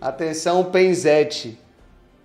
Atenção, Penzete.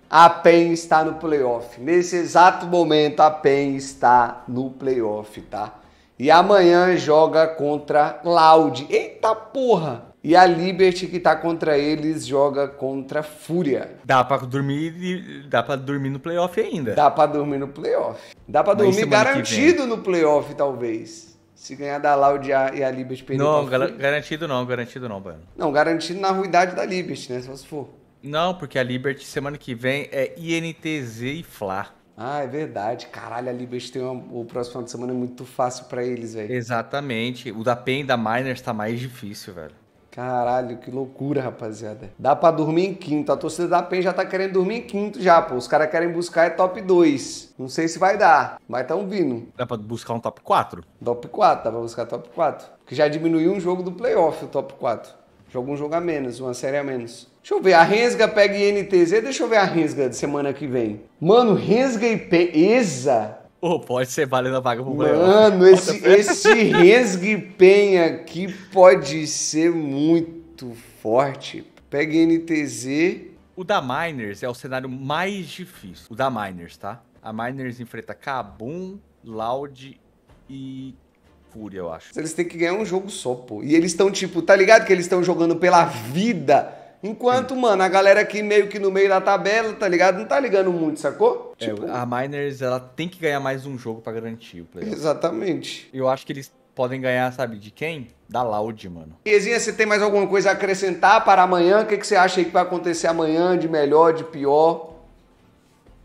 A PEN está no playoff. Nesse exato momento, a PEN está no playoff, tá? E amanhã joga contra Loud. Eita porra! E a Liberty que tá contra eles joga contra Fúria. Dá para dormir, dá pra dormir no playoff ainda. Dá pra dormir no playoff. Dá pra dormir garantido no playoff, talvez. Se ganhar da Laudia e a Liberty perder. Não, tá gar garantido não, garantido não, Baiano. Não, garantido na ruidade da Liberty, né? Só se for. Não, porque a Liberty semana que vem é INTZ e Fla. Ah, é verdade. Caralho, a Liberty tem uma... o próximo final de semana é muito fácil para eles, velho. Exatamente. O da PEN e da Miners tá mais difícil, velho. Caralho, que loucura, rapaziada. Dá pra dormir em quinto. A torcida da PEN já tá querendo dormir em quinto já, pô. Os caras querem buscar é top 2. Não sei se vai dar, mas tão vindo. Dá pra buscar um top 4? Top 4, dá pra buscar top 4. Porque já diminuiu um jogo do playoff o top 4. Joga um jogo a menos, uma série a menos. Deixa eu ver, a Rensga pega INTZ. Deixa eu ver a Rensga de semana que vem. Mano, Rensga e PESA Pô, pode ser valendo a vaga pro Mano, Mano, esse, esse Resgue aqui pode ser muito forte. Pega NTZ. O da Miners é o cenário mais difícil. O da Miners, tá? A Miners enfrenta Kabum, Loud e Fúria, eu acho. Eles têm que ganhar um jogo só, pô. E eles estão, tipo, tá ligado que eles estão jogando pela vida Enquanto, Sim. mano, a galera aqui meio que no meio da tabela, tá ligado? Não tá ligando muito, sacou? É, tipo... A Miners, ela tem que ganhar mais um jogo para garantir o playoff. Exatamente. Eu acho que eles podem ganhar, sabe, de quem? Da Loud, mano. Ezinha, você tem mais alguma coisa a acrescentar para amanhã? O que, que você acha aí que vai acontecer amanhã, de melhor, de pior?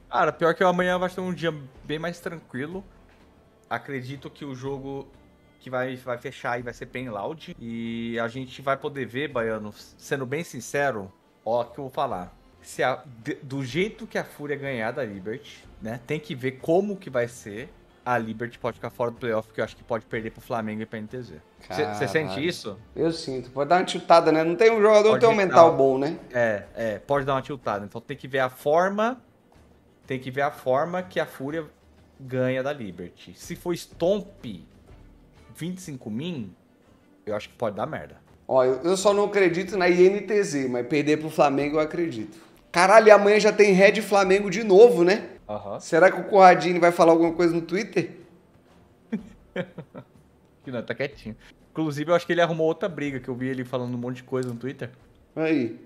Cara, pior que amanhã vai ser um dia bem mais tranquilo. Acredito que o jogo que vai, vai fechar e vai ser bem loud. E a gente vai poder ver, Baiano, sendo bem sincero, ó, que eu vou falar. Se a, de, do jeito que a Fúria ganhar da Liberty, né? Tem que ver como que vai ser. A Liberty pode ficar fora do playoff, que eu acho que pode perder pro Flamengo e pra NTZ. Você sente isso? Eu sinto. Pode dar uma tiltada, né? Não tem um jogador que tem um mental não, bom, né? É, é, pode dar uma tiltada. Então tem que ver a forma. Tem que ver a forma que a Fúria ganha da Liberty. Se for Stomp, 25 min, eu acho que pode dar merda. Ó, eu só não acredito na INTZ, mas perder pro Flamengo eu acredito. Caralho, e amanhã já tem Red Flamengo de novo, né? Uhum. Será que o Corradini vai falar alguma coisa no Twitter? que não, tá quietinho. Inclusive, eu acho que ele arrumou outra briga, que eu vi ele falando um monte de coisa no Twitter. Aí.